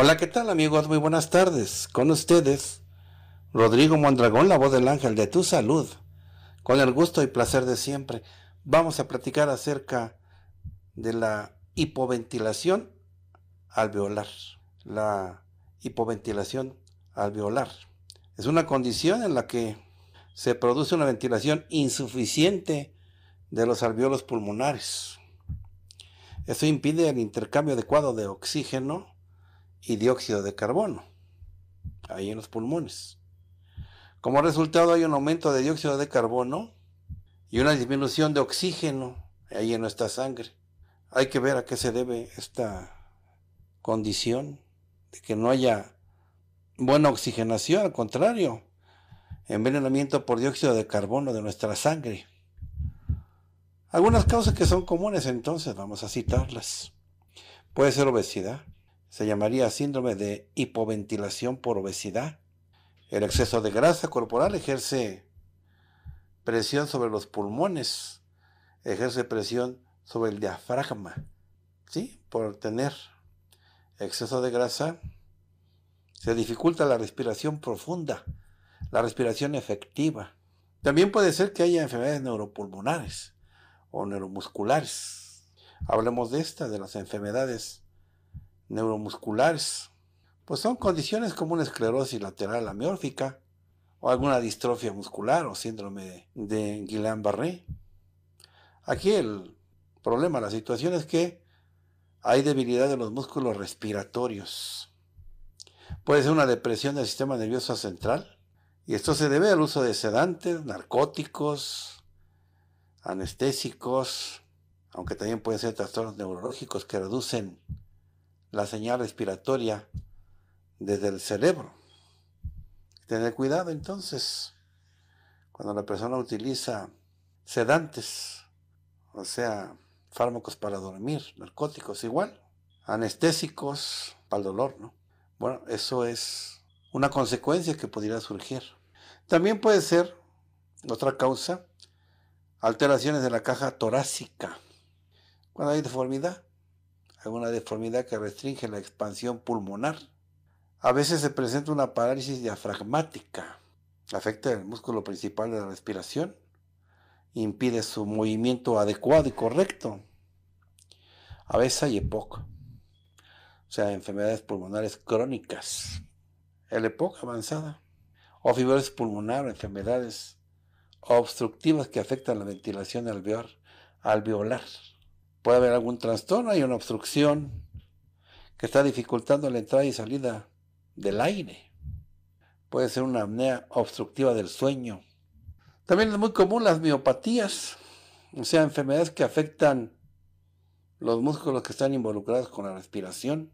Hola, ¿qué tal amigos? Muy buenas tardes. Con ustedes, Rodrigo Mondragón, la voz del ángel de tu salud. Con el gusto y placer de siempre, vamos a platicar acerca de la hipoventilación alveolar. La hipoventilación alveolar es una condición en la que se produce una ventilación insuficiente de los alveolos pulmonares. Eso impide el intercambio adecuado de oxígeno y dióxido de carbono, ahí en los pulmones. Como resultado hay un aumento de dióxido de carbono y una disminución de oxígeno ahí en nuestra sangre. Hay que ver a qué se debe esta condición de que no haya buena oxigenación, al contrario, envenenamiento por dióxido de carbono de nuestra sangre. Algunas causas que son comunes entonces, vamos a citarlas. Puede ser obesidad, se llamaría síndrome de hipoventilación por obesidad. El exceso de grasa corporal ejerce presión sobre los pulmones, ejerce presión sobre el diafragma, ¿sí? Por tener exceso de grasa se dificulta la respiración profunda, la respiración efectiva. También puede ser que haya enfermedades neuropulmonares o neuromusculares. Hablemos de esta, de las enfermedades neuromusculares, pues son condiciones como una esclerosis lateral amiórfica o alguna distrofia muscular o síndrome de Guillain-Barré. Aquí el problema, la situación es que hay debilidad de los músculos respiratorios. Puede ser una depresión del sistema nervioso central y esto se debe al uso de sedantes, narcóticos, anestésicos, aunque también pueden ser trastornos neurológicos que reducen la señal respiratoria desde el cerebro. Tener cuidado entonces cuando la persona utiliza sedantes, o sea, fármacos para dormir, narcóticos igual, anestésicos para el dolor, ¿no? Bueno, eso es una consecuencia que podría surgir. También puede ser otra causa, alteraciones de la caja torácica. Cuando hay deformidad, alguna deformidad que restringe la expansión pulmonar. A veces se presenta una parálisis diafragmática, afecta el músculo principal de la respiración, impide su movimiento adecuado y correcto. A veces hay EPOC, o sea, enfermedades pulmonares crónicas. El EPOC avanzada, o fibrosis pulmonar, enfermedades obstructivas que afectan la ventilación alveolar. Puede haber algún trastorno, hay una obstrucción que está dificultando la entrada y salida del aire. Puede ser una apnea obstructiva del sueño. También es muy común las miopatías, o sea, enfermedades que afectan los músculos que están involucrados con la respiración.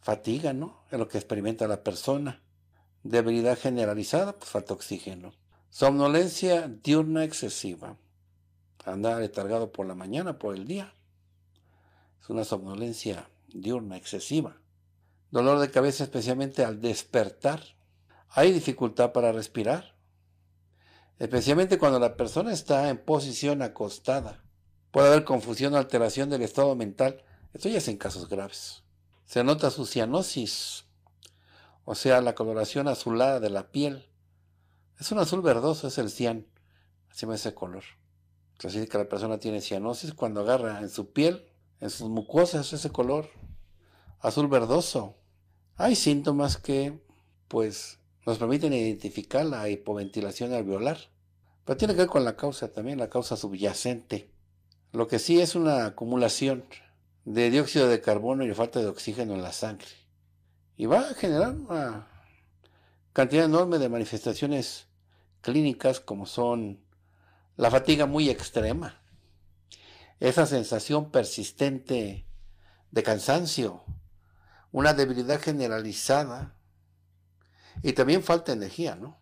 Fatiga, ¿no? Es lo que experimenta la persona. Debilidad generalizada, pues falta oxígeno. Somnolencia diurna excesiva andar letargado por la mañana, por el día. Es una somnolencia diurna excesiva. Dolor de cabeza especialmente al despertar. Hay dificultad para respirar. Especialmente cuando la persona está en posición acostada. Puede haber confusión o alteración del estado mental. Esto ya es en casos graves. Se nota su cianosis, o sea, la coloración azulada de la piel. Es un azul verdoso, es el cian. Así me hace color. Entonces pues, que la persona tiene cianosis cuando agarra en su piel, en sus mucosas, ese color azul verdoso. Hay síntomas que, pues, nos permiten identificar la hipoventilación alveolar. Pero tiene que ver con la causa también, la causa subyacente. Lo que sí es una acumulación de dióxido de carbono y falta de oxígeno en la sangre. Y va a generar una cantidad enorme de manifestaciones clínicas como son la fatiga muy extrema, esa sensación persistente de cansancio, una debilidad generalizada y también falta de energía, ¿no?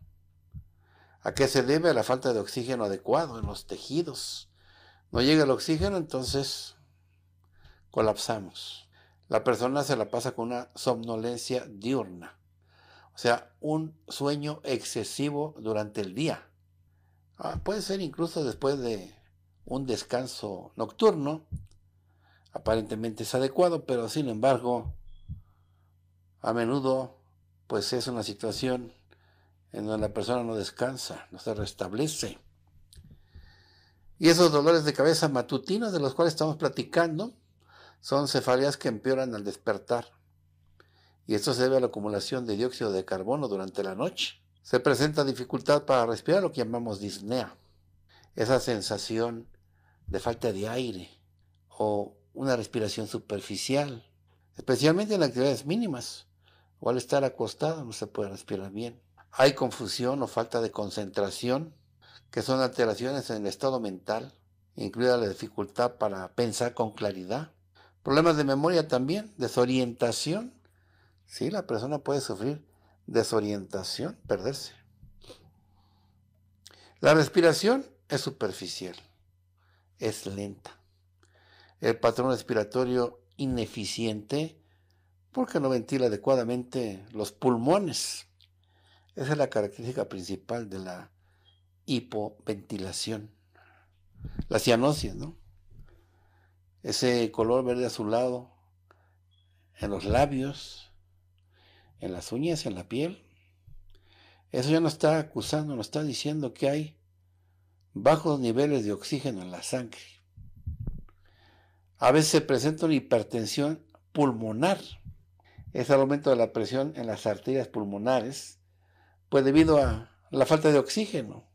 ¿A qué se debe? A la falta de oxígeno adecuado en los tejidos. No llega el oxígeno, entonces colapsamos. La persona se la pasa con una somnolencia diurna, o sea, un sueño excesivo durante el día Ah, puede ser incluso después de un descanso nocturno. Aparentemente es adecuado, pero sin embargo, a menudo, pues es una situación en donde la persona no descansa, no se restablece. Y esos dolores de cabeza matutinos de los cuales estamos platicando son cefaleas que empeoran al despertar. Y esto se debe a la acumulación de dióxido de carbono durante la noche. Se presenta dificultad para respirar, lo que llamamos disnea, esa sensación de falta de aire o una respiración superficial, especialmente en actividades mínimas o al estar acostado no se puede respirar bien. Hay confusión o falta de concentración, que son alteraciones en el estado mental, incluida la dificultad para pensar con claridad. Problemas de memoria también, desorientación. Sí, la persona puede sufrir desorientación, perderse. La respiración es superficial, es lenta. El patrón respiratorio ineficiente porque no ventila adecuadamente los pulmones. Esa es la característica principal de la hipoventilación. La cianosis, ¿no? Ese color verde azulado en los labios, en las uñas, en la piel. Eso ya nos está acusando, nos está diciendo que hay bajos niveles de oxígeno en la sangre. A veces se presenta una hipertensión pulmonar. Es el aumento de la presión en las arterias pulmonares, pues debido a la falta de oxígeno.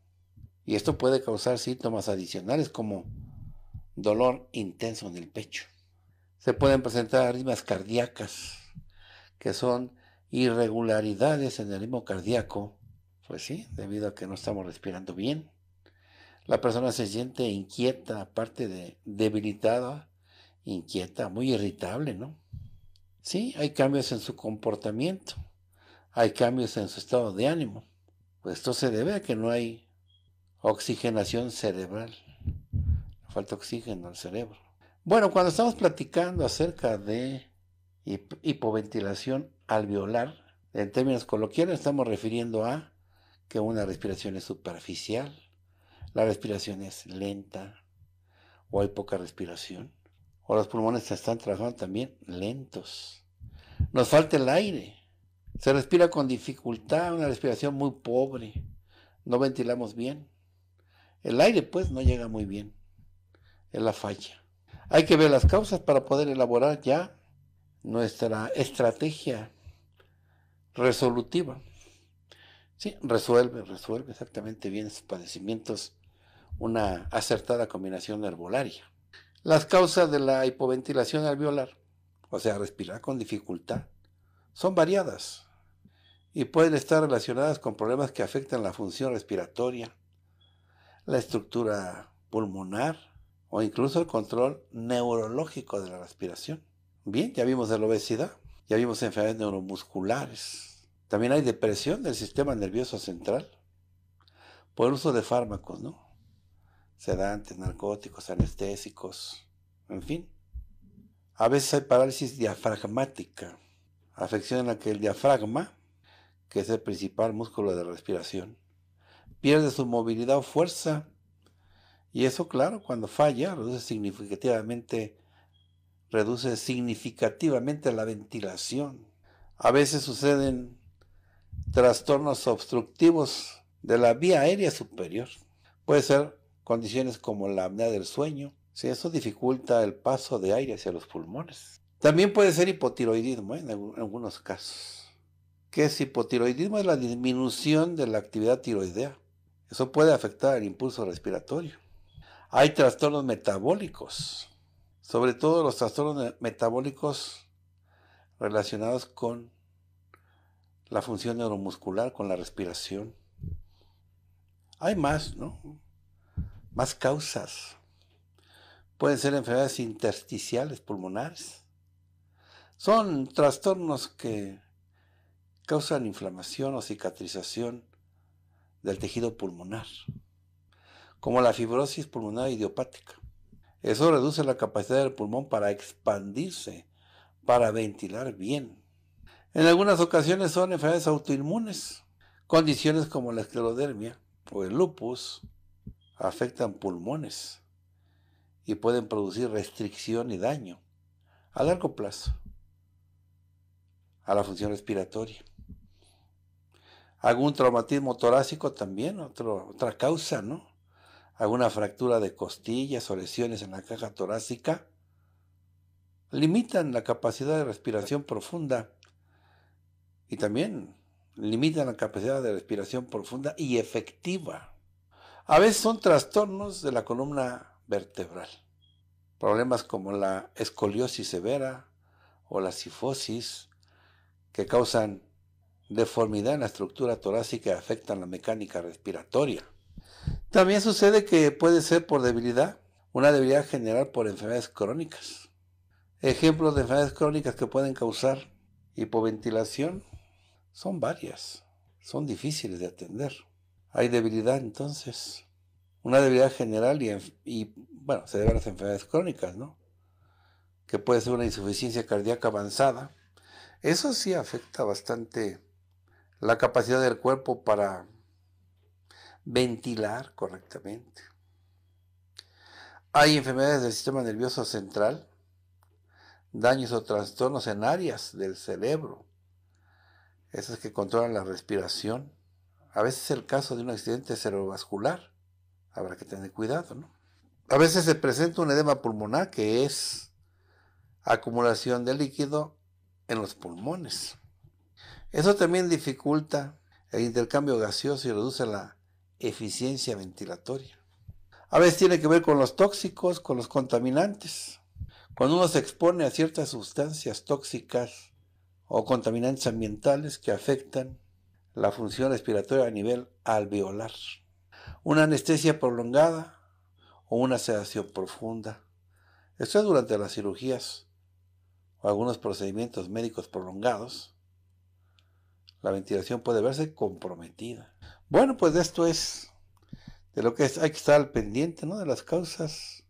Y esto puede causar síntomas adicionales como dolor intenso en el pecho. Se pueden presentar arritmias cardíacas, que son irregularidades en el ritmo cardíaco, pues sí, debido a que no estamos respirando bien. La persona se siente inquieta, aparte de debilitada, inquieta, muy irritable, ¿no? Sí, hay cambios en su comportamiento, hay cambios en su estado de ánimo. Pues esto se debe a que no hay oxigenación cerebral. Falta oxígeno al cerebro. Bueno, cuando estamos platicando acerca de hipoventilación alveolar. En términos coloquiales estamos refiriendo a que una respiración es superficial, la respiración es lenta o hay poca respiración, o los pulmones se están trabajando también lentos. Nos falta el aire, se respira con dificultad, una respiración muy pobre, no ventilamos bien. El aire pues no llega muy bien, es la falla. Hay que ver las causas para poder elaborar ya nuestra estrategia resolutiva. Sí, resuelve, resuelve exactamente bien sus padecimientos una acertada combinación herbolaria. Las causas de la hipoventilación alveolar, o sea, respirar con dificultad, son variadas y pueden estar relacionadas con problemas que afectan la función respiratoria, la estructura pulmonar o incluso el control neurológico de la respiración. Bien, ya vimos de la obesidad, ya vimos enfermedades neuromusculares. También hay depresión del sistema nervioso central por el uso de fármacos, ¿no? Sedantes, narcóticos, anestésicos, en fin. A veces hay parálisis diafragmática, afección en la que el diafragma, que es el principal músculo de respiración, pierde su movilidad o fuerza. Y eso, claro, cuando falla, reduce significativamente reduce significativamente la ventilación. A veces suceden trastornos obstructivos de la vía aérea superior. Puede ser condiciones como la apnea del sueño, si eso dificulta el paso de aire hacia los pulmones. También puede ser hipotiroidismo ¿eh? en algunos casos. ¿Qué es hipotiroidismo? Es la disminución de la actividad tiroidea. Eso puede afectar el impulso respiratorio. Hay trastornos metabólicos sobre todo los trastornos metabólicos relacionados con la función neuromuscular, con la respiración. Hay más, ¿no? Más causas. Pueden ser enfermedades intersticiales pulmonares. Son trastornos que causan inflamación o cicatrización del tejido pulmonar, como la fibrosis pulmonar idiopática. Eso reduce la capacidad del pulmón para expandirse, para ventilar bien. En algunas ocasiones son enfermedades autoinmunes. Condiciones como la esclerodermia o el lupus afectan pulmones y pueden producir restricción y daño a largo plazo a la función respiratoria. Algún traumatismo torácico también, otra causa, ¿no? alguna fractura de costillas o lesiones en la caja torácica, limitan la capacidad de respiración profunda y también limitan la capacidad de respiración profunda y efectiva. A veces son trastornos de la columna vertebral, problemas como la escoliosis severa o la sifosis que causan deformidad en la estructura torácica y afectan la mecánica respiratoria. También sucede que puede ser por debilidad, una debilidad general por enfermedades crónicas. Ejemplos de enfermedades crónicas que pueden causar hipoventilación son varias, son difíciles de atender. Hay debilidad entonces, una debilidad general y, bueno, se debe a las enfermedades crónicas, ¿no? Que puede ser una insuficiencia cardíaca avanzada. Eso sí afecta bastante la capacidad del cuerpo para ventilar correctamente. Hay enfermedades del sistema nervioso central, daños o trastornos en áreas del cerebro, esas que controlan la respiración. A veces es el caso de un accidente cerebrovascular, habrá que tener cuidado, ¿no? A veces se presenta un edema pulmonar que es acumulación de líquido en los pulmones. Eso también dificulta el intercambio gaseoso y reduce la eficiencia ventilatoria. A veces tiene que ver con los tóxicos, con los contaminantes. Cuando uno se expone a ciertas sustancias tóxicas o contaminantes ambientales que afectan la función respiratoria a nivel alveolar. Una anestesia prolongada o una sedación profunda. Esto es durante las cirugías o algunos procedimientos médicos prolongados. La ventilación puede verse comprometida. Bueno, pues de esto es de lo que hay que estar al pendiente, ¿no? De las causas.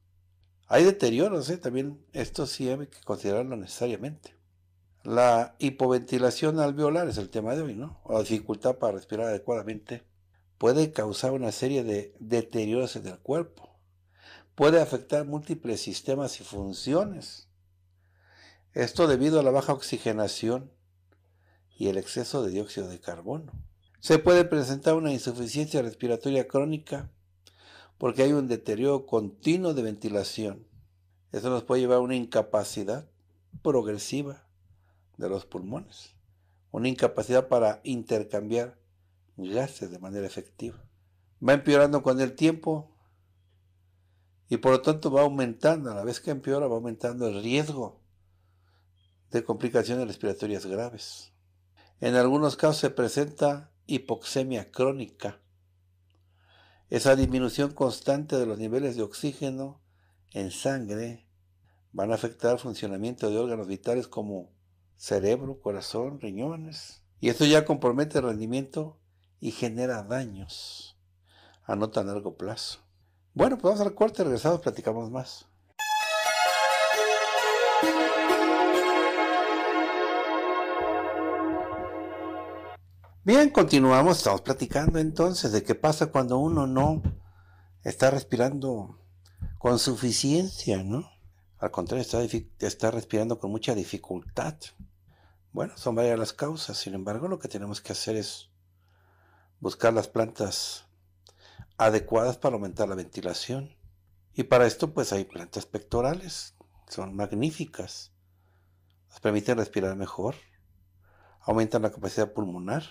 Hay deterioros, ¿eh? También esto sí hay que considerarlo necesariamente. La hipoventilación alveolar es el tema de hoy, ¿no? la dificultad para respirar adecuadamente puede causar una serie de deterioros en el cuerpo. Puede afectar múltiples sistemas y funciones. Esto debido a la baja oxigenación y el exceso de dióxido de carbono. Se puede presentar una insuficiencia respiratoria crónica porque hay un deterioro continuo de ventilación. Eso nos puede llevar a una incapacidad progresiva de los pulmones, una incapacidad para intercambiar gases de manera efectiva. Va empeorando con el tiempo y por lo tanto va aumentando, a la vez que empeora va aumentando el riesgo de complicaciones respiratorias graves. En algunos casos se presenta hipoxemia crónica. Esa disminución constante de los niveles de oxígeno en sangre van a afectar el funcionamiento de órganos vitales como cerebro, corazón, riñones. Y esto ya compromete el rendimiento y genera daños a no tan largo plazo. Bueno, pues vamos al corte, regresados, platicamos más. Bien, continuamos, estamos platicando entonces de qué pasa cuando uno no está respirando con suficiencia, ¿no? Al contrario, está, respirando con mucha dificultad. Bueno, son varias las causas, sin embargo, lo que tenemos que hacer es buscar las plantas adecuadas para aumentar la ventilación. Y para esto, pues hay plantas pectorales, son magníficas, nos permiten respirar mejor, aumentan la capacidad pulmonar,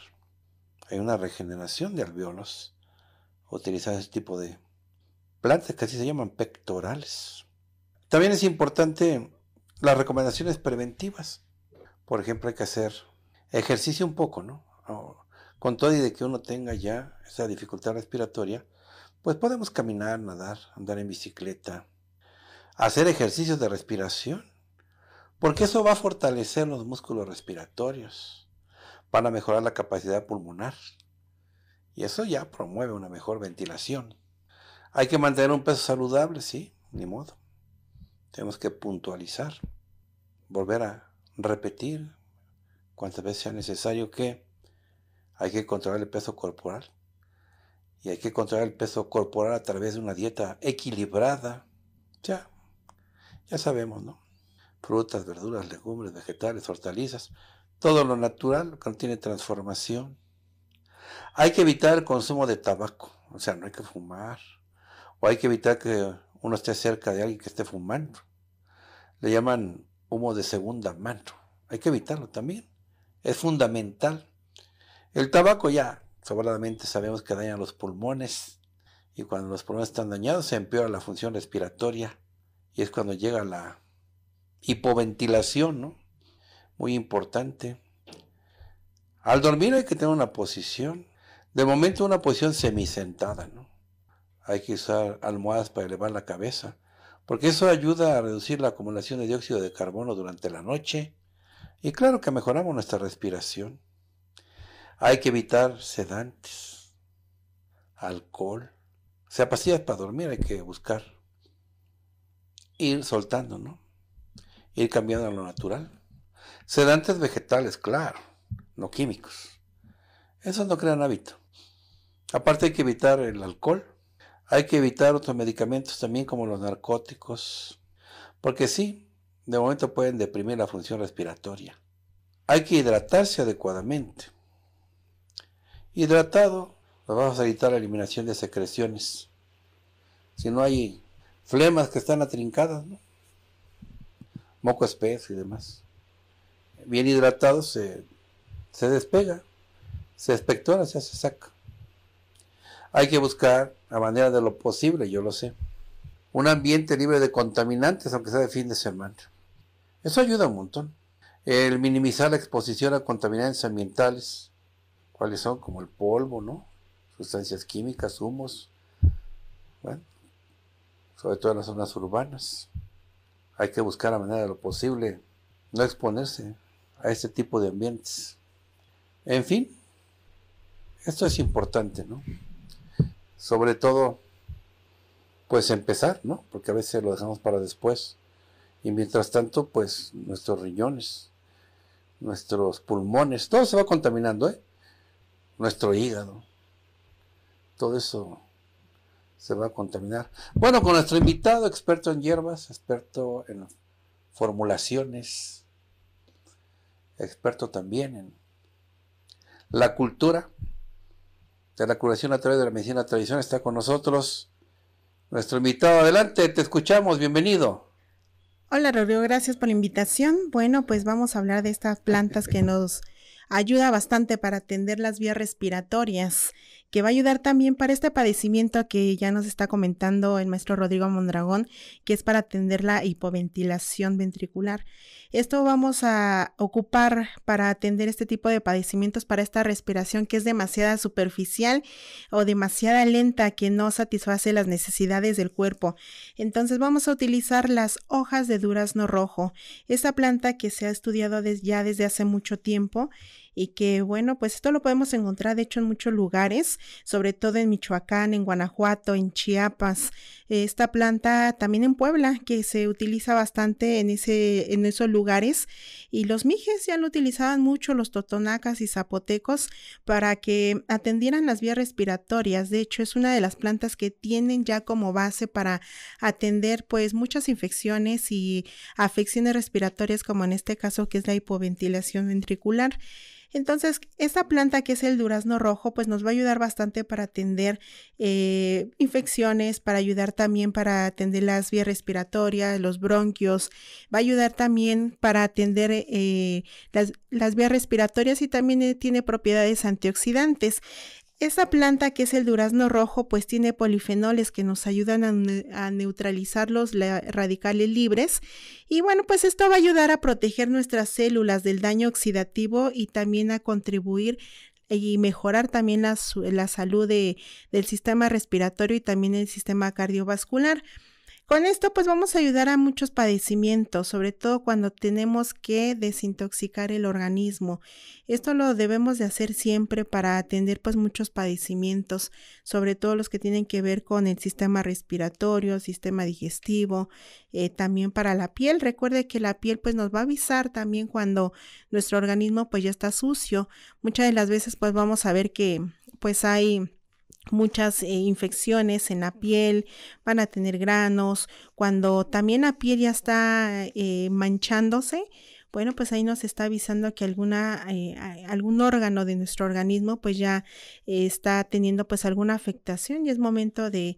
hay una regeneración de alveolos utilizando este tipo de plantas que así se llaman pectorales. También es importante las recomendaciones preventivas. Por ejemplo, hay que hacer ejercicio un poco, ¿no? con todo y de que uno tenga ya esa dificultad respiratoria, pues podemos caminar, nadar, andar en bicicleta, hacer ejercicios de respiración, porque eso va a fortalecer los músculos respiratorios. Van a mejorar la capacidad pulmonar. Y eso ya promueve una mejor ventilación. Hay que mantener un peso saludable, sí, ni modo. Tenemos que puntualizar, volver a repetir cuantas veces sea necesario que hay que controlar el peso corporal. Y hay que controlar el peso corporal a través de una dieta equilibrada. Ya, ya sabemos, ¿no? Frutas, verduras, legumbres, vegetales, hortalizas todo lo natural contiene transformación. Hay que evitar el consumo de tabaco, o sea, no hay que fumar. O hay que evitar que uno esté cerca de alguien que esté fumando. Le llaman humo de segunda mano. Hay que evitarlo también. Es fundamental. El tabaco ya, sobradamente sabemos que daña los pulmones. Y cuando los pulmones están dañados se empeora la función respiratoria. Y es cuando llega la hipoventilación, ¿no? muy importante. Al dormir hay que tener una posición, de momento una posición semisentada, ¿no? Hay que usar almohadas para elevar la cabeza, porque eso ayuda a reducir la acumulación de dióxido de carbono durante la noche y claro que mejoramos nuestra respiración. Hay que evitar sedantes, alcohol, o sea, pastillas para dormir hay que buscar. Ir soltando, ¿no? Ir cambiando a lo natural. Sedantes vegetales, claro, no químicos. Esos no crean hábito. Aparte hay que evitar el alcohol, hay que evitar otros medicamentos también como los narcóticos, porque sí, de momento pueden deprimir la función respiratoria. Hay que hidratarse adecuadamente. Hidratado nos va a facilitar la eliminación de secreciones. Si no hay flemas que están atrincadas, ¿no? moco espeso y demás bien hidratado, se, despega, se espectora, se hace saca. Hay que buscar, a manera de lo posible, yo lo sé, un ambiente libre de contaminantes, aunque sea de fin de semana. Eso ayuda un montón. El minimizar la exposición a contaminantes ambientales, cuáles son, como el polvo, ¿no? Sustancias químicas, humos, sobre todo en las zonas urbanas. Hay que buscar a manera de lo posible no exponerse a este tipo de ambientes. En fin, esto es importante, ¿no? Sobre todo, pues empezar, ¿no? Porque a veces lo dejamos para después. Y mientras tanto, pues nuestros riñones, nuestros pulmones, todo se va contaminando, ¿eh? Nuestro hígado, todo eso se va a contaminar. Bueno, con nuestro invitado, experto en hierbas, experto en formulaciones, experto también en la cultura de la curación a través de la medicina tradicional. Está con nosotros nuestro invitado. Adelante, te escuchamos, bienvenido. Hola Rodrigo, gracias por la invitación. Bueno, pues vamos a hablar de estas plantas que nos ayuda bastante para atender las vías respiratorias que va a ayudar también para este padecimiento que ya nos está comentando el maestro Rodrigo Mondragón, que es para atender la hipoventilación ventricular. Esto vamos a ocupar para atender este tipo de padecimientos, para esta respiración que es demasiada superficial o demasiada lenta, que no satisface las necesidades del cuerpo. Entonces vamos a utilizar las hojas de durazno rojo, esta planta que se ha estudiado ya desde hace mucho tiempo y que bueno, pues esto lo podemos encontrar de hecho en muchos lugares, sobre todo en Michoacán, en Guanajuato, en Chiapas. Esta planta también en Puebla, que se utiliza bastante en, ese, en esos lugares. Y los mijes ya lo utilizaban mucho los totonacas y zapotecos para que atendieran las vías respiratorias. De hecho, es una de las plantas que tienen ya como base para atender pues muchas infecciones y afecciones respiratorias, como en este caso que es la hipoventilación ventricular. Entonces, esta planta que es el durazno rojo, pues nos va a ayudar bastante para atender eh, infecciones, para ayudar también para atender las vías respiratorias, los bronquios, va a ayudar también para atender eh, las, las vías respiratorias y también eh, tiene propiedades antioxidantes. Esa planta que es el durazno rojo pues tiene polifenoles que nos ayudan a, neutralizar los radicales libres y bueno pues esto va a ayudar a proteger nuestras células del daño oxidativo y también a contribuir y mejorar también la, salud del sistema respiratorio y también el sistema cardiovascular. Con esto pues vamos a ayudar a muchos padecimientos, sobre todo cuando tenemos que desintoxicar el organismo. Esto lo debemos de hacer siempre para atender pues muchos padecimientos, sobre todo los que tienen que ver con el sistema respiratorio, sistema digestivo, eh, también para la piel. Recuerde que la piel pues nos va a avisar también cuando nuestro organismo pues ya está sucio. Muchas de las veces pues vamos a ver que pues hay muchas eh, infecciones en la piel, van a tener granos, cuando también la piel ya está eh, manchándose, bueno, pues ahí nos está avisando que alguna, eh, algún órgano de nuestro organismo pues ya está teniendo pues alguna afectación y es momento de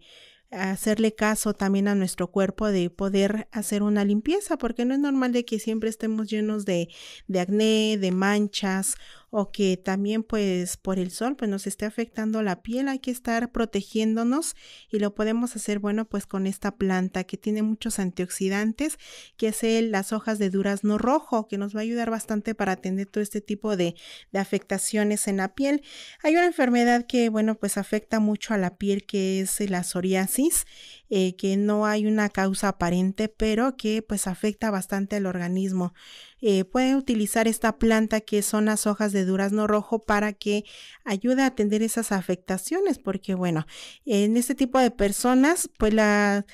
hacerle caso también a nuestro cuerpo de poder hacer una limpieza, porque no es normal de que siempre estemos llenos de, de acné, de manchas o que también pues por el sol pues nos esté afectando la piel, hay que estar protegiéndonos y lo podemos hacer bueno pues con esta planta que tiene muchos antioxidantes, que es el, las hojas de durazno rojo, que nos va a ayudar bastante para atender todo este tipo de, afectaciones en la piel. Hay una enfermedad que bueno pues afecta mucho a la piel que es la psoriasis, eh, que no hay una causa aparente, pero que pues afecta bastante al organismo. Eh, puede utilizar esta planta que son las hojas de durazno rojo para que ayude a atender esas afectaciones, porque bueno, en este tipo de personas, pues la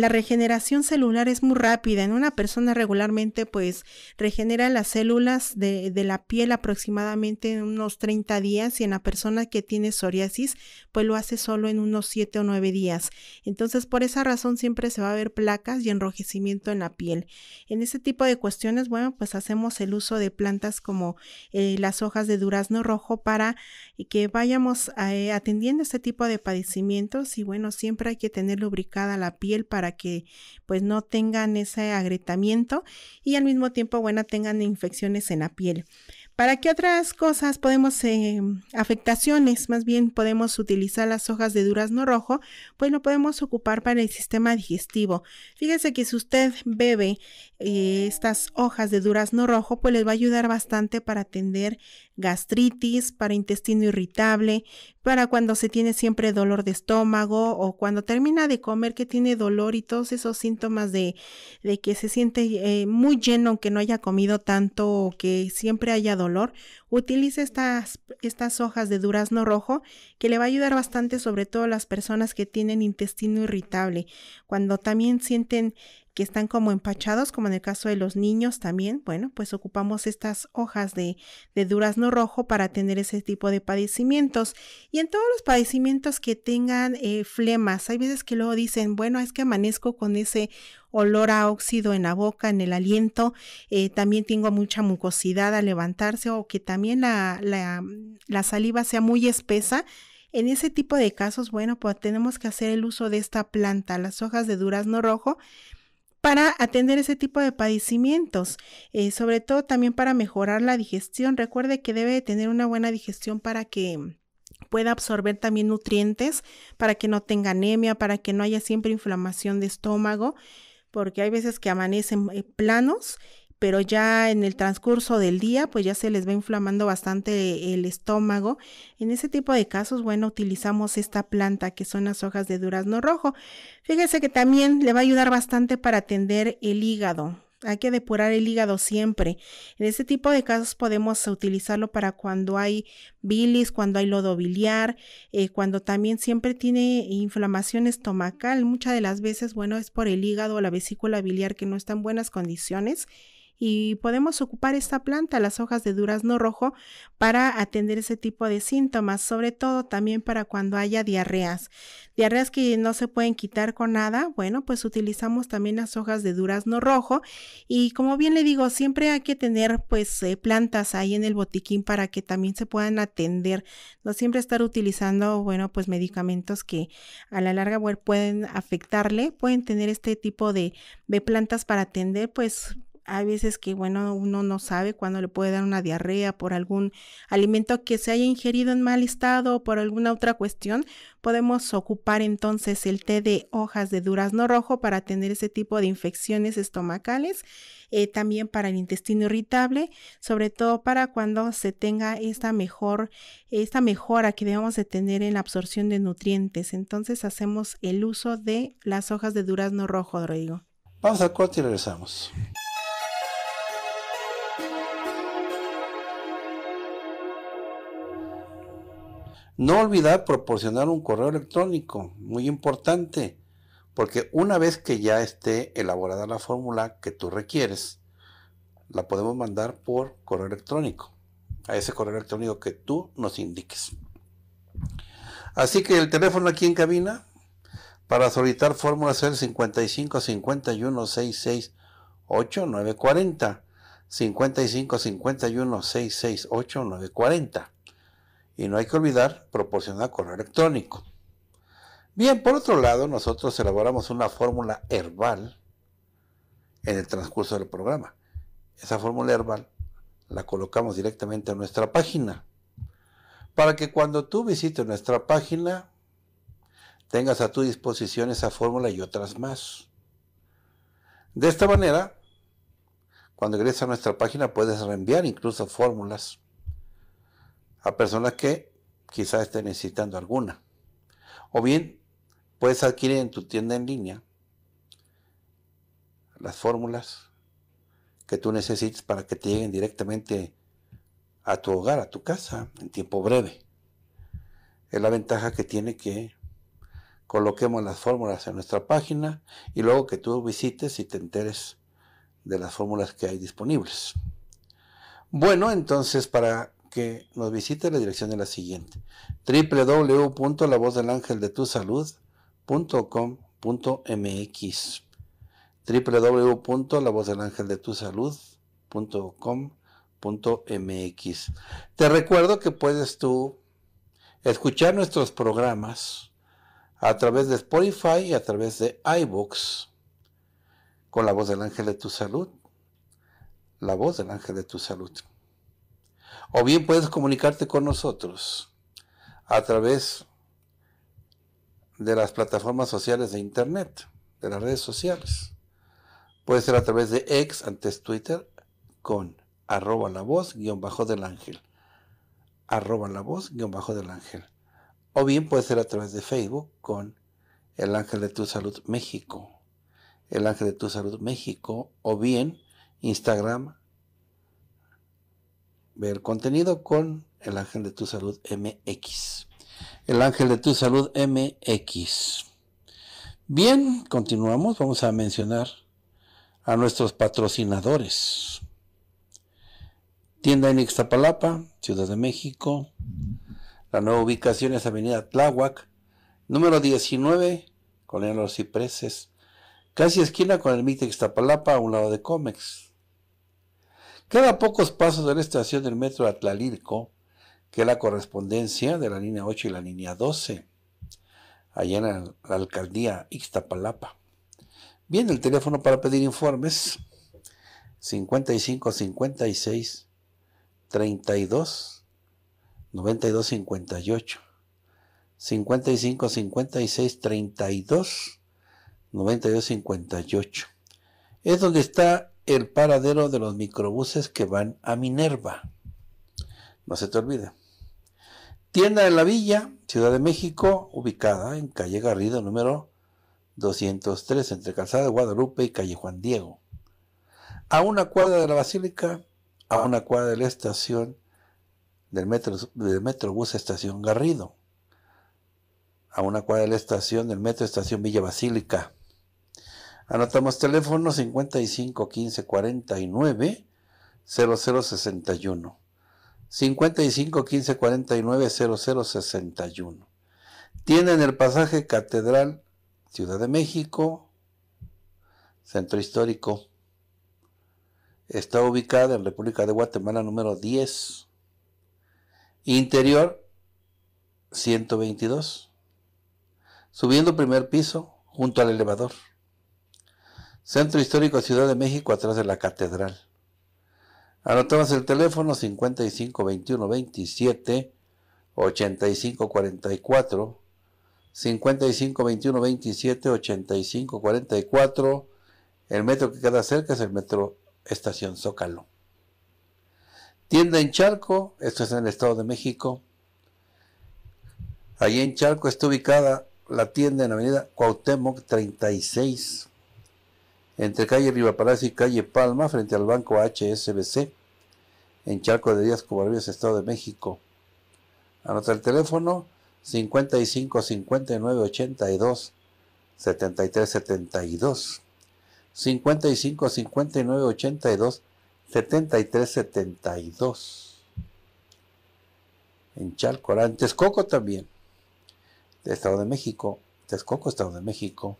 la regeneración celular es muy rápida. En una persona regularmente pues regenera las células de, la piel aproximadamente en unos 30 días y en la persona que tiene psoriasis pues lo hace solo en unos 7 o 9 días. Entonces por esa razón siempre se va a ver placas y enrojecimiento en la piel. En este tipo de cuestiones bueno pues hacemos el uso de plantas como eh, las hojas de durazno rojo para que vayamos eh, atendiendo este tipo de padecimientos y bueno siempre hay que tener lubricada la piel para para que pues no tengan ese agrietamiento y al mismo tiempo, bueno, tengan infecciones en la piel. ¿Para qué otras cosas podemos, em, afectaciones más bien podemos utilizar las hojas de durazno rojo? Pues lo podemos ocupar para el sistema digestivo. Fíjese que si usted bebe eh, estas hojas de durazno rojo, pues les va a ayudar bastante para atender gastritis, para intestino irritable, para cuando se tiene siempre dolor de estómago o cuando termina de comer que tiene dolor y todos esos síntomas de, de que se siente eh, muy lleno aunque no haya comido tanto o que siempre haya dolor, utilice estas, estas hojas de durazno rojo que le va a ayudar bastante sobre todo a las personas que tienen intestino irritable, cuando también sienten que están como empachados, como en el caso de los niños también, bueno, pues ocupamos estas hojas de, durazno rojo para tener ese tipo de padecimientos. Y en todos los padecimientos que tengan eh, flemas, hay veces que luego dicen, bueno, es que amanezco con ese olor a óxido en la boca, en el aliento, eh, también tengo mucha mucosidad al levantarse o que también la saliva sea muy espesa. En ese tipo de casos, bueno, pues tenemos que hacer el uso de esta planta, las hojas de durazno rojo, para atender ese tipo de padecimientos, eh, sobre todo también para mejorar la digestión. Recuerde que debe tener una buena digestión para que pueda absorber también nutrientes, para que no tenga anemia, para que no haya siempre inflamación de estómago, porque hay veces que amanecen eh, planos pero ya en el transcurso del día, pues ya se les va inflamando bastante el estómago. En ese tipo de casos, bueno, utilizamos esta planta que son las hojas de durazno rojo. Fíjese que también le va a ayudar bastante para atender el hígado. Hay que depurar el hígado siempre. En ese tipo de casos podemos utilizarlo para cuando hay bilis, cuando hay lodo biliar, eh, cuando también siempre tiene inflamación estomacal. Muchas de las veces, bueno, es por el hígado o la vesícula biliar que no está en buenas condiciones y podemos ocupar esta planta, las hojas de durazno rojo, para atender ese tipo de síntomas, sobre todo también para cuando haya diarreas. Diarreas que no se pueden quitar con nada, bueno, pues utilizamos también las hojas de durazno rojo y como bien le digo, siempre hay que tener pues eh, plantas ahí en el botiquín para que también se puedan atender, no siempre estar utilizando, bueno, pues medicamentos que a la larga pueden afectarle, pueden tener este tipo de, de plantas para atender pues hay veces que, bueno, uno no sabe cuándo le puede dar una diarrea por algún alimento que se haya ingerido en mal estado o por alguna otra cuestión. Podemos ocupar entonces el té de hojas de durazno rojo para tener ese tipo de infecciones estomacales, eh, también para el intestino irritable, sobre todo para cuando se tenga esta mejor, esta mejora que debemos de tener en la absorción de nutrientes. Entonces hacemos el uso de las hojas de durazno rojo, Rodrigo. Vamos a corte y regresamos. No olvidar proporcionar un correo electrónico, muy importante, porque una vez que ya esté elaborada la fórmula que tú requieres, la podemos mandar por correo electrónico, a ese correo electrónico que tú nos indiques. Así que el teléfono aquí en cabina para solicitar fórmulas es el 55 51 66 940 55 51 668 940. Y no hay que olvidar proporcionar correo electrónico. Bien, por otro lado, nosotros elaboramos una fórmula herbal en el transcurso del programa. Esa fórmula herbal la colocamos directamente a nuestra página. Para que cuando tú visites nuestra página, tengas a tu disposición esa fórmula y otras más. De esta manera, cuando ingresas a nuestra página puedes reenviar incluso fórmulas a personas que quizás estén necesitando alguna. O bien puedes adquirir en tu tienda en línea las fórmulas que tú necesites para que te lleguen directamente a tu hogar, a tu casa, en tiempo breve. Es la ventaja que tiene que coloquemos las fórmulas en nuestra página y luego que tú visites y te enteres de las fórmulas que hay disponibles. Bueno, entonces para que nos visite, la dirección de la siguiente: www.lavozdelangeldetusalud.com.mx www.lavozdelangeldetusalud.com.mx Te recuerdo que puedes tú escuchar nuestros programas a través de Spotify y a través de iBooks con la voz del ángel de tu salud. La voz del ángel de tu salud. O bien puedes comunicarte con nosotros a través de las plataformas sociales de Internet, de las redes sociales. Puede ser a través de ex, antes Twitter, con arroba la voz guión bajo del ángel. Arroba la voz guión bajo del ángel. O bien puede ser a través de Facebook con el ángel de tu salud México. El ángel de tu salud México. O bien Instagram ver contenido con el ángel de tu salud MX. El ángel de tu salud MX. Bien, continuamos. Vamos a mencionar a nuestros patrocinadores. Tienda en Ixtapalapa, Ciudad de México. La nueva ubicación es Avenida Tláhuac, número 19, Colonia Los Cipreses. Casi esquina con el MIT Ixtapalapa, a un lado de Comex. Queda pocos pasos de la estación del metro Atlalirco, que es la correspondencia de la línea 8 y la línea 12, allá en la, la alcaldía Ixtapalapa. Viene el teléfono para pedir informes 55 56 32 92 58 55 56 32 92 58 es donde está el paradero de los microbuses que van a Minerva. No se te olvide. Tienda de la Villa, Ciudad de México, ubicada en calle Garrido número 203, entre Calzada de Guadalupe y calle Juan Diego. A una cuadra de la Basílica, a una cuadra de la estación del, metro, del Metrobús Estación Garrido, a una cuadra de la estación del Metro Estación Villa Basílica Anotamos teléfono 55 15 49 0061. 55 15 49 0061. Tienen el pasaje Catedral, Ciudad de México, Centro Histórico. Está ubicada en República de Guatemala número 10. Interior 122. Subiendo primer piso junto al elevador. Centro Histórico Ciudad de México, atrás de la Catedral. Anotamos el teléfono 55 21 27 85 44 27 85 44 el metro que queda cerca es el metro Estación Zócalo. Tienda en Charco, esto es en el Estado de México. Allí en Charco está ubicada la tienda en la avenida Cuauhtémoc 36 entre calle Palacio y calle Palma, frente al banco HSBC, en Charco de Díaz Cubarrios, Estado de México. Anota el teléfono 55 59 82 73 72. 55 59 82 73 72. En Chalco, en Texcoco también, Estado de México, Texcoco, Estado de México.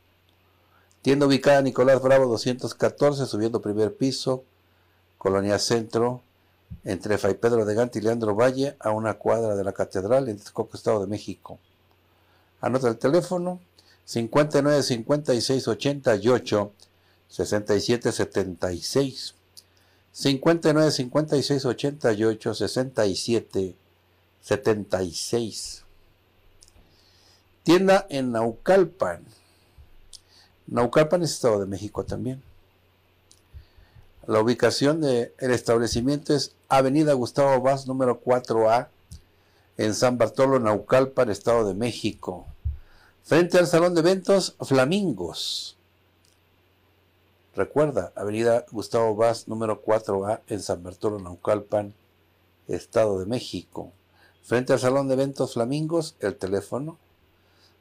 Tienda ubicada Nicolás Bravo 214, subiendo primer piso, Colonia Centro, entre Fray Pedro de Gante y Leandro Valle, a una cuadra de la Catedral en Texcoco, Estado de México. Anota el teléfono 59 56 88 67 76. 59 56 88 67 76. Tienda en Naucalpan, Naucalpan es Estado de México también. La ubicación del establecimiento es Avenida Gustavo Vaz, número 4A, en San Bartolo, Naucalpan, Estado de México. Frente al Salón de Eventos Flamingos. Recuerda, Avenida Gustavo Vaz, número 4A, en San Bartolo, Naucalpan, Estado de México. Frente al Salón de Eventos Flamingos, el teléfono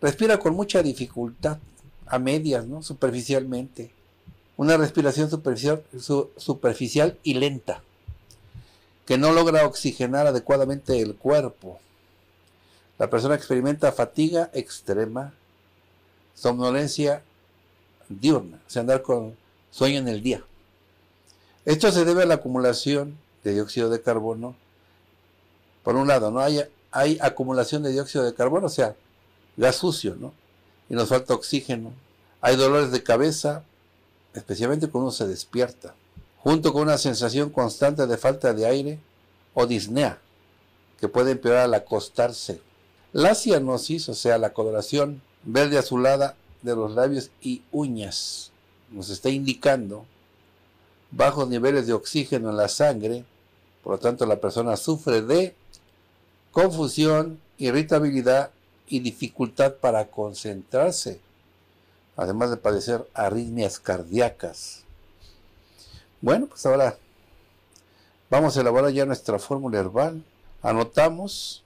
Respira con mucha dificultad, a medias, ¿no? superficialmente. Una respiración superficial, superficial y lenta, que no logra oxigenar adecuadamente el cuerpo. La persona experimenta fatiga extrema, somnolencia diurna, o sea, andar con sueño en el día. Esto se debe a la acumulación de dióxido de carbono. Por un lado, no hay acumulación de dióxido de carbono, o sea, gas sucio, ¿no? Y nos falta oxígeno. Hay dolores de cabeza, especialmente cuando uno se despierta, junto con una sensación constante de falta de aire o disnea, que puede empeorar al acostarse. La cianosis, o sea, la coloración verde azulada de los labios y uñas, nos está indicando bajos niveles de oxígeno en la sangre, por lo tanto la persona sufre de confusión, irritabilidad y dificultad para concentrarse, además de padecer arritmias cardíacas. Bueno, pues ahora vamos a elaborar ya nuestra fórmula herbal. Anotamos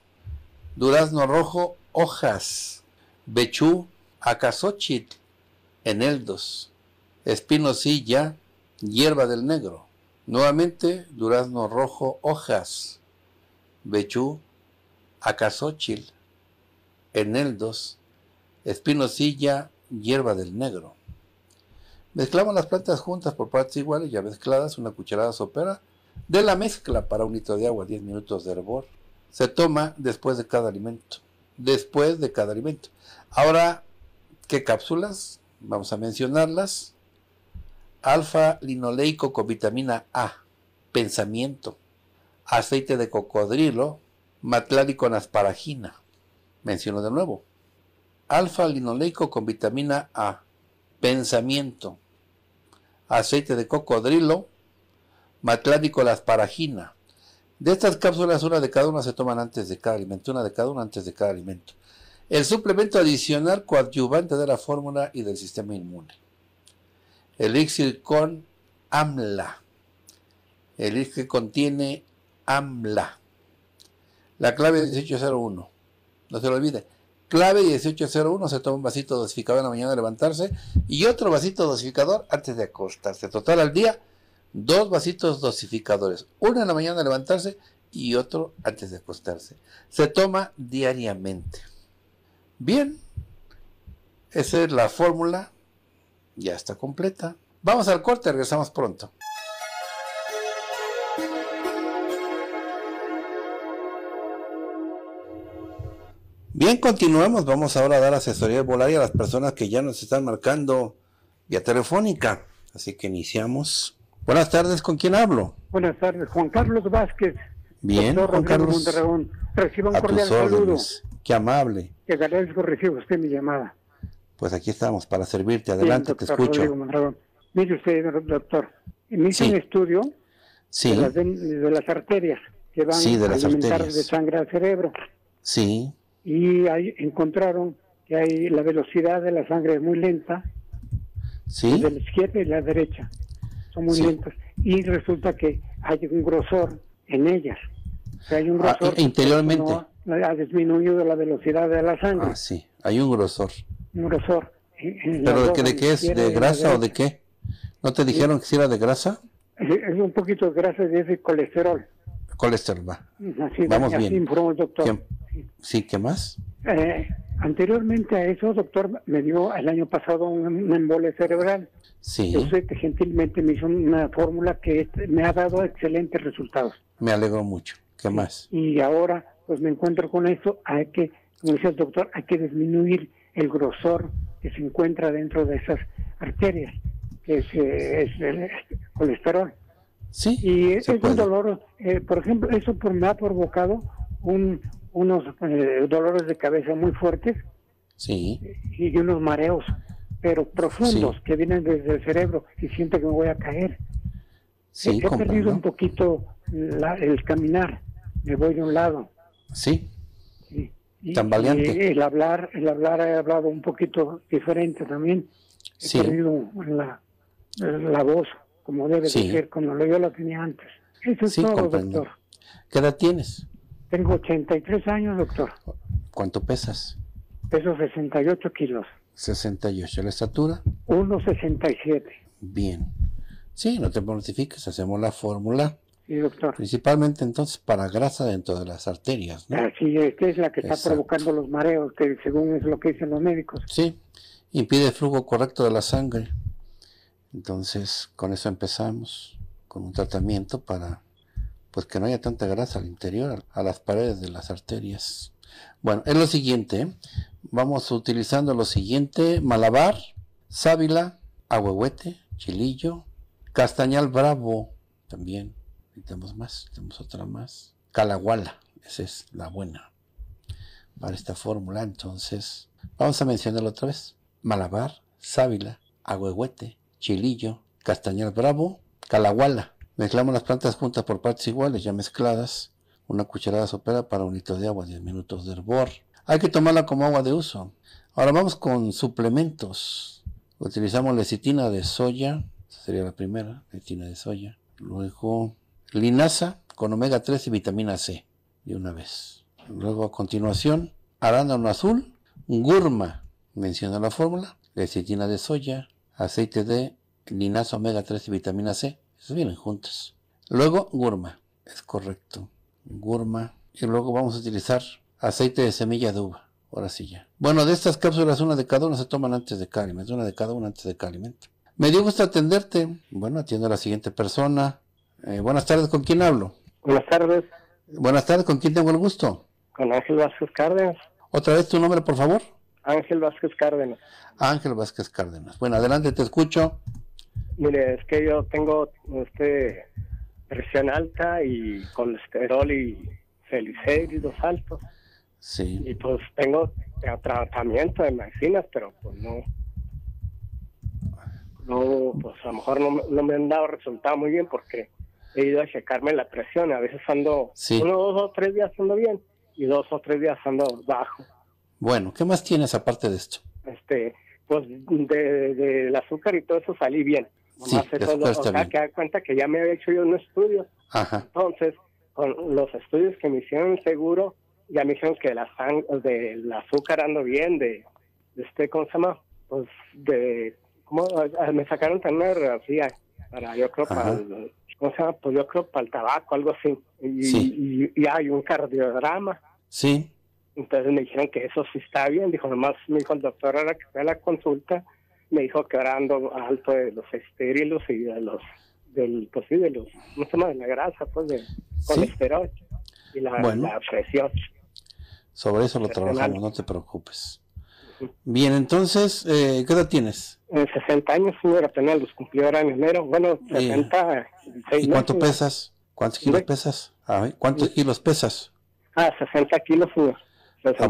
durazno rojo, hojas, bechú, acasóchil, eneldos, espinosilla, hierba del negro. Nuevamente, durazno rojo, hojas, bechú, acasochil, eneldos, espinosilla, hierba del negro. Mezclamos las plantas juntas por partes iguales, ya mezcladas, una cucharada sopera de la mezcla para un litro de agua, 10 minutos de hervor. Se toma después de cada alimento. Después de cada alimento. Ahora, ¿qué cápsulas? Vamos a mencionarlas. Alfa linoleico con vitamina A, pensamiento. Aceite de cocodrilo, matlari con asparagina menciono de nuevo. Alfa-linoleico con vitamina A, pensamiento, aceite de cocodrilo, las lasparagina. De estas cápsulas, una de cada una se toman antes de cada alimento, una de cada una antes de cada alimento. El suplemento adicional coadyuvante de la fórmula y del sistema inmune. Elixir con AMLA. Elixir contiene AMLA. La clave 1801 no se lo olvide. Clave 1801, se toma un vasito dosificador en la mañana de levantarse y otro vasito dosificador antes de acostarse. Total al día, dos vasitos dosificadores. Uno en la mañana de levantarse y otro antes de acostarse. Se toma diariamente. Bien, esa es la fórmula. Ya está completa. Vamos al corte, regresamos pronto. Bien, continuamos. Vamos ahora a dar asesoría volaria a las personas que ya nos están marcando vía telefónica. Así que iniciamos. Buenas tardes, ¿con quién hablo? Buenas tardes, Juan Carlos Vázquez. Bien, Juan Carlos. Reciba un cordial saludo. Qué amable. Te agradezco, recibo usted mi llamada. Pues aquí estamos para servirte. Adelante, te escucho. Mire usted, doctor, inicia un estudio de, las, arterias que van a alimentar de sangre al cerebro. Sí y ahí encontraron que hay, la velocidad de la sangre es muy lenta, ¿Sí? de la izquierda y la derecha son muy lentas y resulta que hay un grosor en ellas, hay un ah, grosor e, interiormente ha, disminuido la velocidad de la sangre. Ah, sí, hay un grosor. Un grosor. Pero de qué es, de grasa o de qué? ¿No te dijeron que si era de grasa? un poquito de grasa y es de colesterol colesterol va. Así, Vamos así bien. informó el doctor. sí, ¿qué más? Eh, anteriormente a eso, doctor, me dio el año pasado un embole cerebral. Sí. Usted gentilmente me hizo una fórmula que me ha dado excelentes resultados. Me alegro mucho. ¿Qué más? Y ahora, pues me encuentro con esto, hay que, como decía el doctor, hay que disminuir el grosor que se encuentra dentro de esas arterias, que es, eh, es el colesterol. Sí. Y es un dolor, eh, por ejemplo, eso por, me ha provocado unos eh, dolores de cabeza muy fuertes sí. y unos mareos, pero profundos, que vienen desde el cerebro y siento que me voy a caer. Sí, He perdido un poquito el caminar, me voy de un lado. Sí. Y, el hablar, el hablar he hablado un poquito diferente también. He perdido la voz como debe ser, como lo yo lo tenía antes. Eso es todo, doctor. ¿Qué edad tienes? Tengo 83 años, doctor. ¿Cuánto pesas? Peso 68 kilos. 68. ¿La estatura? 1,67. Bien. Sí, no te mortifiques, hacemos la fórmula. Sí, doctor. Principalmente entonces para grasa dentro de las arterias, ¿no? Así es, es la que está provocando los mareos, que según es lo que dicen los médicos. Sí, impide el flujo correcto de la sangre. Entonces, con eso empezamos, con un tratamiento para pues que no haya tanta grasa al interior, a las paredes de las arterias. Bueno, es lo siguiente. Vamos utilizando lo siguiente: malabar, sábila, ahuehuete, chilillo, castañal bravo también. Necesitamos más, tenemos otra más. Calahuala, esa es la buena para esta fórmula. Entonces, vamos a mencionarlo otra vez: malabar, sábila, ahuehuete, chilillo, castañal bravo, calahuala. Mezclamos las plantas juntas por partes iguales, ya mezcladas. Una cucharada sopera para un litro de agua, 10 minutos de hervor. Hay que tomarla como agua de uso. Ahora vamos con suplementos. Utilizamos lecitina de soya, sería la primera, lecitina de soya. Luego linaza con omega 3 y vitamina C, de una vez. Luego a continuación, arándano azul, gurma, menciona la fórmula, lecitina de soya, aceite de linaza omega 3 y vitamina C. esos vienen juntos. Luego gurma, es correcto. Gurma. Y luego vamos a utilizar aceite de semilla de uva. Ahora sí ya. Bueno, de estas cápsulas, una de cada una se toman antes de calimento. Una de cada una antes de calimento. Me dio gusto atenderte. Bueno, atiendo a la siguiente persona. Eh, buenas tardes, ¿con quién hablo? Buenas tardes. Buenas tardes, ¿con quién tengo el gusto? Con Ángel Vázquez Cárdenas. Otra vez tu nombre, por favor. Ángel Vázquez Cárdenas. Ángel Vázquez Cárdenas. Bueno, adelante, te escucho. Mire, es que yo tengo este presión alta y colesterol y triglicéridos altos. Sí. Y pues tengo tratamiento de medicinas, pero pues no. No, pues a lo mejor no, me han dado resultado muy bien porque he ido a checarme la presión. A veces ando uno, dos o tres días ando bien y dos o tres días ando bajo. Bueno, ¿qué más tienes aparte de esto? Este, pues del azúcar y todo eso salí bien. Sí, todo, o sea, que da cuenta que ya me había hecho yo un estudio. Ajá. Entonces, con los estudios que me hicieron seguro, ya me dijeron que la del azúcar ando bien, de, este, ¿cómo se llama? Pues de, ¿cómo? Ah, me sacaron también una para, yo creo, para el, pues, tabaco, algo así. Y, sí. y, y hay un cardiograma. Sí. Entonces me dijeron que eso sí está bien. Dijo, nomás me dijo el doctor ahora que fue a la consulta, me dijo que ahora ando alto de los estérilos y de los, del, pues sí, de los, no de la grasa, pues de colesterol y la, presión. Sobre eso lo trabajamos, no te preocupes. Bien, entonces, eh, ¿qué edad tienes? Eh, en 60 años, señor, tener los cumplidores enero. Bueno, 60. Eh, ¿Y cuánto pesas? ¿Cuántos kilos pesas? ¿Cuántos kilos pesas? Ah, 60 kilos, señor. Ah,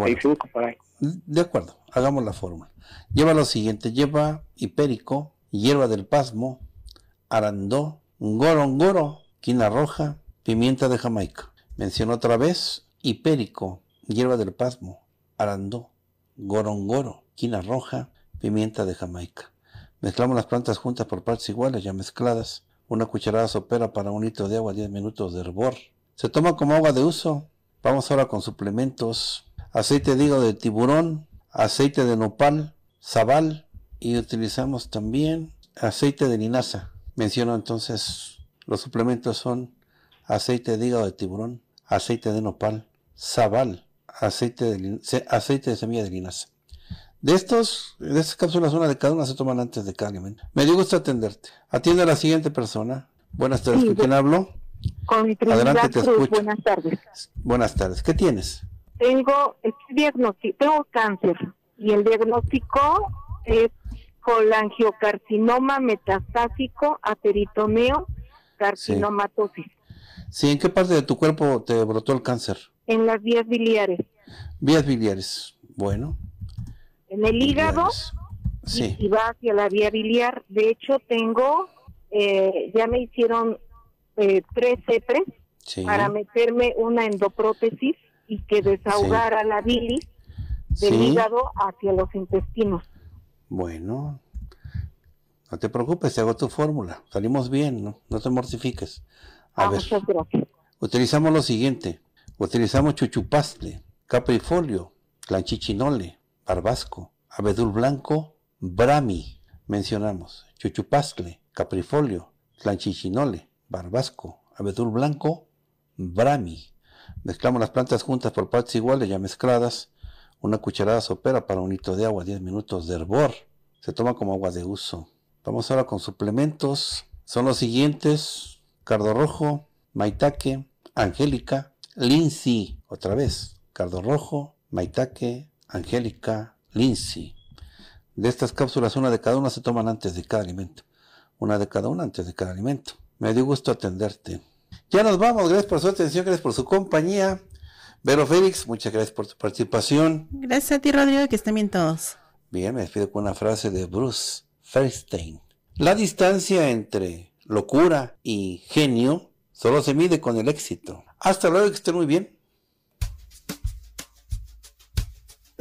de acuerdo, hagamos la fórmula. Lleva lo siguiente, lleva hipérico, hierba del pasmo, arandó, gorongoro, quina roja, pimienta de Jamaica. Menciono otra vez hipérico, hierba del pasmo, arandó, gorongoro, quina roja, pimienta de Jamaica. Mezclamos las plantas juntas por partes iguales, ya mezcladas. Una cucharada sopera para un litro de agua, 10 minutos de hervor. Se toma como agua de uso. Vamos ahora con suplementos aceite de hígado de tiburón, aceite de nopal, zabal y utilizamos también aceite de linaza. Menciono entonces, los suplementos son aceite de hígado de tiburón, aceite de nopal, zabal, aceite de, aceite de semilla de linaza. De estos, de estas cápsulas, una de cada una se toman antes de cada Me dio gusto atenderte. Atiende a la siguiente persona. Buenas tardes, ¿con quién hablo? Con Adelante, te escucho. Buenas tardes. Buenas tardes. ¿Qué tienes? tengo, diagnóstico, tengo cáncer y el diagnóstico es colangiocarcinoma metastásico a peritoneo carcinomatosis. Sí. ¿en qué parte de tu cuerpo te brotó el cáncer? En las vías biliares. Vías biliares, bueno. En el hígado sí. y, va hacia la vía biliar. De hecho, tengo, eh, ya me hicieron eh, tres cepres para meterme una endoprótesis y que desahogara la bilis del hígado hacia los intestinos. Bueno, no te preocupes, te hago tu fórmula. Salimos bien, ¿no? No te mortifiques. A ah, ver, Utilizamos lo siguiente. Utilizamos chuchupastle, caprifolio, clanchichinole, barbasco, abedul blanco, brami. Mencionamos chuchupastle, caprifolio, clanchichinole, barbasco, abedul blanco, brami. Mezclamos las plantas juntas por partes iguales ya mezcladas. Una cucharada sopera para un litro de agua, 10 minutos de hervor. Se toma como agua de uso. Vamos ahora con suplementos. Son los siguientes. Cardo rojo, maitaque, angélica, linsi. Otra vez. Cardo rojo, maitaque, angélica, linsi. De estas cápsulas, una de cada una se toman antes de cada alimento. Una de cada una antes de cada alimento. Me dio gusto atenderte. Ya nos vamos, gracias por su atención, gracias por su compañía. Vero Félix, muchas gracias por tu participación. Gracias a ti, Rodrigo, que estén bien todos. Bien, me despido con una frase de Bruce Feldstein. La distancia entre locura y genio solo se mide con el éxito. Hasta luego, que estén muy bien.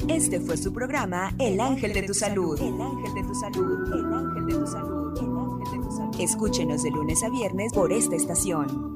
Este fue su programa El Ángel de tu Salud. El Ángel de tu Salud. El Ángel de tu Salud. El Ángel de tu Salud. Escúchenos de lunes a viernes por esta estación.